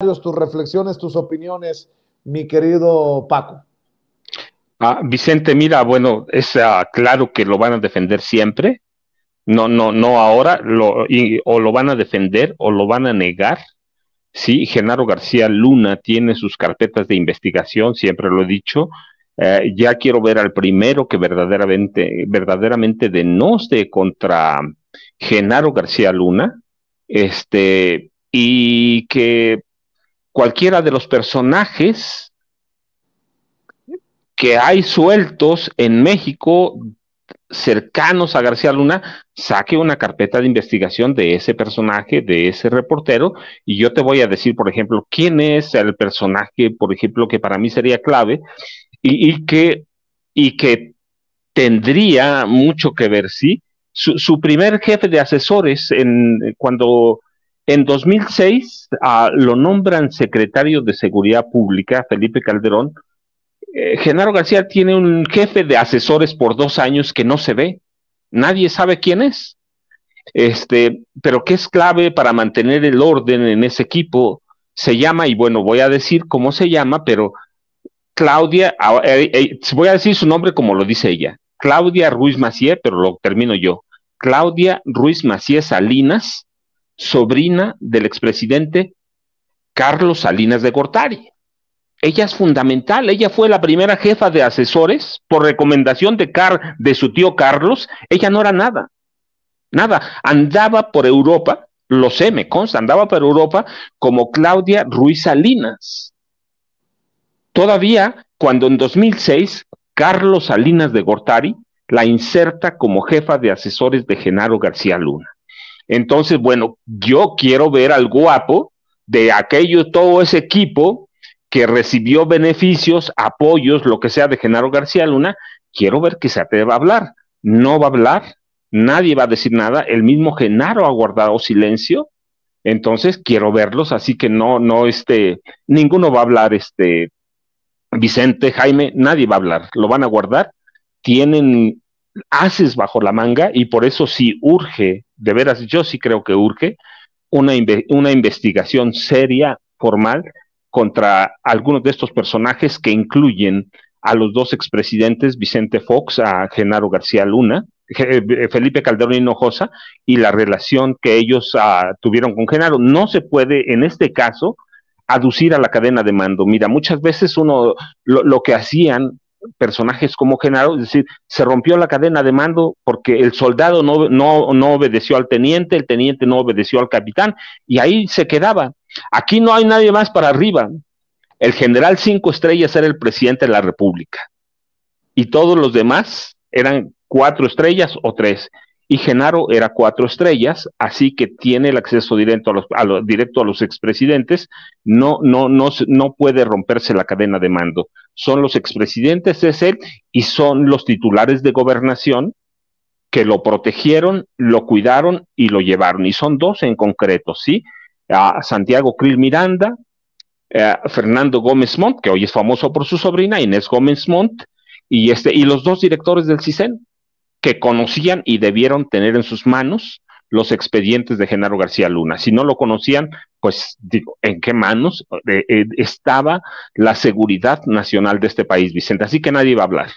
tus reflexiones, tus opiniones, mi querido Paco. Ah, Vicente, mira, bueno, es ah, claro que lo van a defender siempre. No, no, no ahora, o lo van a defender o lo van a negar. Sí, Genaro García Luna tiene sus carpetas de investigación, siempre lo he dicho. Eh, ya quiero ver al primero que verdaderamente, verdaderamente denoste contra Genaro García Luna, este, y que cualquiera de los personajes que hay sueltos en México cercanos a García Luna, saque una carpeta de investigación de ese personaje, de ese reportero, y yo te voy a decir, por ejemplo, quién es el personaje, por ejemplo, que para mí sería clave y, que, y que tendría mucho que ver, ¿sí? Su, su primer jefe de asesores en, cuando en 2006 lo nombran secretario de Seguridad Pública, Felipe Calderón. Eh, Genaro García tiene un jefe de asesores por dos años que no se ve. Nadie sabe quién es. Este, pero que es clave para mantener el orden en ese equipo. Se llama, y bueno, voy a decir cómo se llama, pero Claudia, ah, eh, eh, voy a decir su nombre como lo dice ella. Claudia Ruiz Macías, pero lo termino yo. Claudia Ruiz Macías Salinas, sobrina del expresidente Carlos Salinas de Gortari. Ella es fundamental, ella fue la primera jefa de asesores por recomendación de, Car de su tío Carlos, ella no era nada, nada, andaba por Europa, lo sé, me consta, andaba por Europa como Claudia Ruiz Salinas. Todavía cuando en 2006 Carlos Salinas de Gortari la inserta como jefa de asesores de Genaro García Luna. Entonces, bueno, yo quiero ver al guapo de aquello, todo ese equipo que recibió beneficios, apoyos, lo que sea de Genaro García Luna, quiero ver que se atreva a hablar. No va a hablar, nadie va a decir nada, el mismo Genaro ha guardado silencio, entonces quiero verlos, así que no, no, este, ninguno va a hablar, este, Vicente, Jaime, nadie va a hablar, lo van a guardar, tienen haces bajo la manga y por eso sí urge, de veras yo sí creo que urge, una, una investigación seria, formal, contra algunos de estos personajes que incluyen a los dos expresidentes, Vicente Fox, a Genaro García Luna, eh, Felipe Calderón Hinojosa, y la relación que ellos ah, tuvieron con Genaro. No se puede, en este caso, aducir a la cadena de mando. Mira, muchas veces uno lo que hacían personajes como Genaro, es decir, se rompió la cadena de mando porque el soldado no, no, no obedeció al teniente, el teniente no obedeció al capitán, y ahí se quedaba. Aquí no hay nadie más para arriba. El general cinco estrellas era el presidente de la República, y todos los demás eran cuatro estrellas o tres y Genaro era cuatro estrellas, así que tiene el acceso directo a los, directo a los expresidentes, no, no, no, no puede romperse la cadena de mando. Son los expresidentes, es él, y son los titulares de gobernación que lo protegieron, lo cuidaron y lo llevaron. Y son dos en concreto, ¿sí? A Santiago Krill Miranda, Fernando Gómez Montt, que hoy es famoso por su sobrina, Inés Gómez Montt, y, este, y los dos directores del CISEN, que conocían y debieron tener en sus manos los expedientes de Genaro García Luna. Si no lo conocían, pues digo, ¿en qué manos eh, eh, estaba la seguridad nacional de este país, Vicente? Así que nadie va a hablar.